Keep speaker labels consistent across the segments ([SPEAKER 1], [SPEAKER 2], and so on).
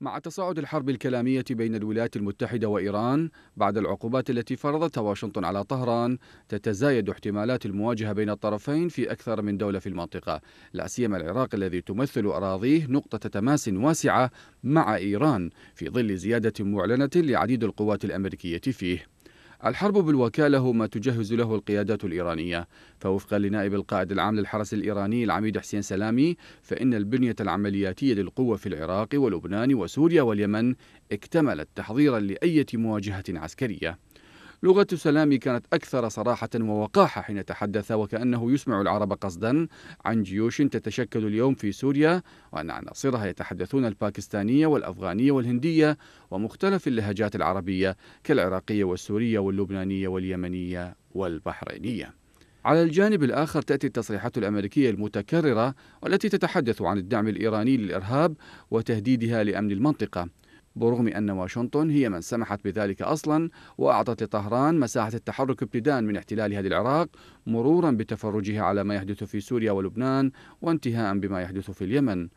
[SPEAKER 1] مع تصاعد الحرب الكلامية بين الولايات المتحدة وإيران بعد العقوبات التي فرضتها واشنطن على طهران تتزايد احتمالات المواجهة بين الطرفين في أكثر من دولة في المنطقة لا سيما العراق الذي تمثل أراضيه نقطة تماس واسعة مع إيران في ظل زيادة معلنة لعديد القوات الأمريكية فيه الحرب بالوكالة هو ما تجهز له القيادات الإيرانية فوفقا لنائب القائد العام للحرس الإيراني العميد حسين سلامي فإن البنية العملياتية للقوة في العراق ولبنان وسوريا واليمن اكتملت تحضيرا لأية مواجهة عسكرية لغة سلامي كانت أكثر صراحة ووقاحة حين تحدث وكأنه يسمع العرب قصدا عن جيوش تتشكل اليوم في سوريا وأن عناصرها يتحدثون الباكستانية والأفغانية والهندية ومختلف اللهجات العربية كالعراقية والسورية واللبنانية واليمنية والبحرينية على الجانب الآخر تأتي التصريحات الأمريكية المتكررة والتي تتحدث عن الدعم الإيراني للإرهاب وتهديدها لأمن المنطقة برغم أن واشنطن هي من سمحت بذلك أصلا وأعطت لطهران مساحة التحرك ابتداء من احتلال هذه العراق مرورا بتفرجها على ما يحدث في سوريا ولبنان وانتهاء بما يحدث في اليمن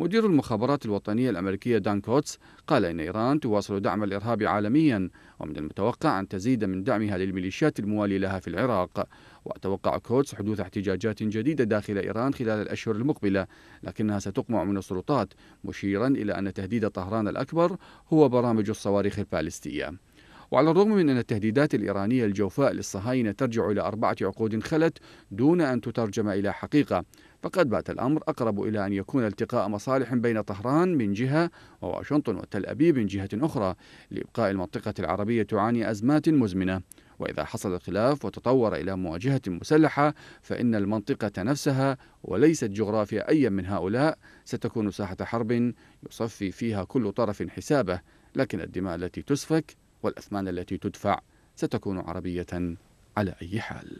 [SPEAKER 1] مدير المخابرات الوطنية الأمريكية دان كوتس قال إن إيران تواصل دعم الإرهاب عالميا ومن المتوقع أن تزيد من دعمها للميليشيات الموالية لها في العراق وتوقع كوتس حدوث احتجاجات جديدة داخل إيران خلال الأشهر المقبلة لكنها ستقمع من السلطات مشيرا إلى أن تهديد طهران الأكبر هو برامج الصواريخ البالستية وعلى الرغم من أن التهديدات الإيرانية الجوفاء للصهاينة ترجع إلى أربعة عقود خلت دون أن تترجم إلى حقيقة فقد بات الأمر أقرب إلى أن يكون التقاء مصالح بين طهران من جهة وواشنطن وتل أبيب من جهة أخرى لإبقاء المنطقة العربية تعاني أزمات مزمنة وإذا حصل الخلاف وتطور إلى مواجهة مسلحة فإن المنطقة نفسها وليست جغرافيا أي من هؤلاء ستكون ساحة حرب يصفي فيها كل طرف حسابه لكن الدماء التي تسفك والأثمان التي تدفع ستكون عربية على أي حال